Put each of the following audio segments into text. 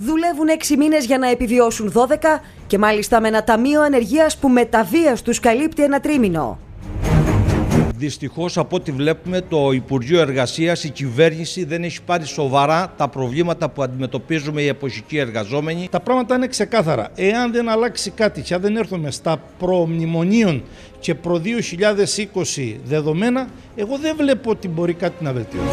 δουλεύουν 6 μήνες για να επιβιώσουν 12 και μάλιστα με ένα ταμείο ανεργίας που με τα βία του καλύπτει ένα τρίμηνο. Δυστυχώς, από ό,τι βλέπουμε, το Υπουργείο Εργασίας, η κυβέρνηση δεν έχει πάρει σοβαρά τα προβλήματα που αντιμετωπίζουμε οι εποχικοί εργαζόμενοι. Τα πράγματα είναι ξεκάθαρα. Εάν δεν αλλάξει κάτι και αν δεν έρθουμε στα προμνημονίων και προ 2020 δεδομένα, εγώ δεν βλέπω ότι μπορεί κάτι να βελτιώσει.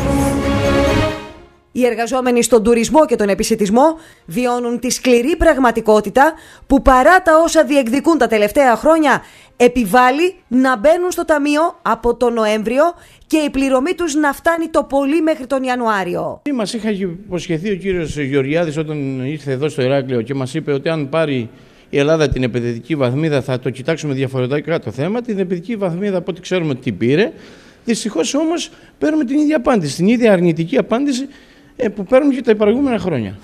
Οι εργαζόμενοι στον τουρισμό και τον επισητισμό βιώνουν τη σκληρή πραγματικότητα που παρά τα όσα διεκδικούν τα τελευταία χρόνια επιβάλλει να μπαίνουν στο ταμείο από τον Νοέμβριο και η πληρωμή τους να φτάνει το πολύ μέχρι τον Ιανουάριο. Μας είχα υποσχεθεί ο κύριος Γεωργιάδης όταν ήρθε εδώ στο Ηράκλειο και μας είπε ότι αν πάρει η Ελλάδα την επενδυτική βαθμίδα θα το κοιτάξουμε διαφορετικά το θέμα. Την επενδυτική βαθμίδα από ό,τι ξέρουμε τι πήρε. Δυστυχώς όμως παίρνουμε την ίδια απάντηση, την ίδια αρνητική απάντηση ε, που παίρνουν και τα προηγούμενα χρόνια.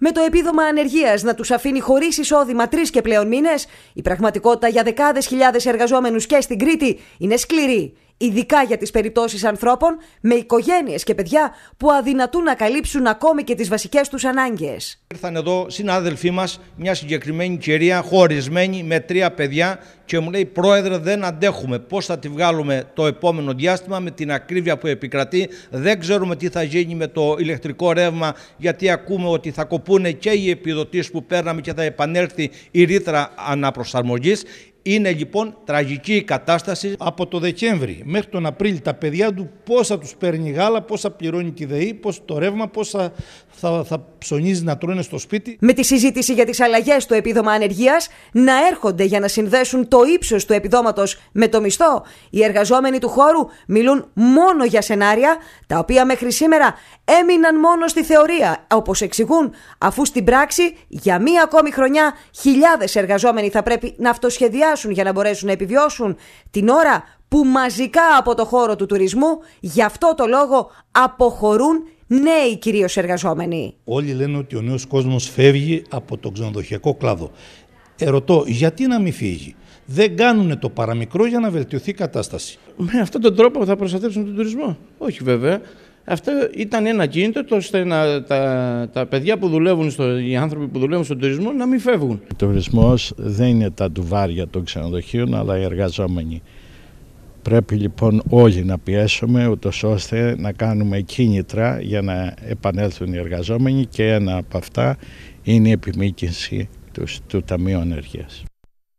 Με το επίδομα ανεργίας να τους αφήνει χωρίς εισόδημα τρεις και πλέον μήνες, η πραγματικότητα για δεκάδες χιλιάδες εργαζόμενους και στην Κρήτη είναι σκληρή ειδικά για τις περιπτώσεις ανθρώπων με οικογένειες και παιδιά που αδυνατούν να καλύψουν ακόμη και τις βασικές τους ανάγκες. Ήρθαν εδώ συνάδελφοί μας μια συγκεκριμένη κυρία χωρισμένη με τρία παιδιά και μου λέει πρόεδρε δεν αντέχουμε πώς θα τη βγάλουμε το επόμενο διάστημα με την ακρίβεια που επικρατεί δεν ξέρουμε τι θα γίνει με το ηλεκτρικό ρεύμα γιατί ακούμε ότι θα κοπούν και οι επιδοτήσεις που παίρναμε και θα επανέλθει η ρήτρα αναπροσαρμογής είναι λοιπόν τραγική η κατάσταση. Από το Δεκέμβρη μέχρι τον Απρίλιο τα παιδιά του πόσα τους παίρνει γάλα, πόσα πληρώνει τη ΔΕΗ, πώς το ρεύμα, πόσα θα, θα ψωνίζει να τρώνε στο σπίτι. Με τη συζήτηση για τις αλλαγές στο επίδομα ανεργίας να έρχονται για να συνδέσουν το ύψος του επιδόματος με το μισθό. Οι εργαζόμενοι του χώρου μιλούν μόνο για σενάρια τα οποία μέχρι σήμερα έμειναν μόνο στη θεωρία, όπως εξηγούν, αφού στην πράξη για μία ακόμη χρονιά χιλιάδες εργαζόμενοι θα πρέπει να αυτοσχεδιάσουν περάσουν για να μπορέσουν να επιβιώσουν την ώρα που μαζικά από το χώρο του τουρισμού γι' αυτό το λόγο αποχωρούν νέοι κυρίως εργαζόμενοι. Όλοι λένε ότι ο νέος κόσμος φεύγει από το ξενοδοχειακό κλάδο. Ερωτώ, γιατί να μην φύγει. Δεν κάνουν το παραμικρό για να βελτιωθεί η κατάσταση. Με αυτόν τον τρόπο θα προστατεύσουν τον τουρισμό. Όχι βέβαια. Αυτό ήταν ένα κίνητο ώστε να, τα, τα παιδιά που δουλεύουν, στο, οι άνθρωποι που δουλεύουν στον τουρισμό να μην φεύγουν. Ο τουρισμός δεν είναι τα ντουβάρια των ξενοδοχείων αλλά οι εργαζόμενοι. Πρέπει λοιπόν όλοι να πιέσουμε ούτως ώστε να κάνουμε κίνητρα για να επανέλθουν οι εργαζόμενοι και ένα από αυτά είναι η επιμήκυνση του, του Ταμείου ενέργεια.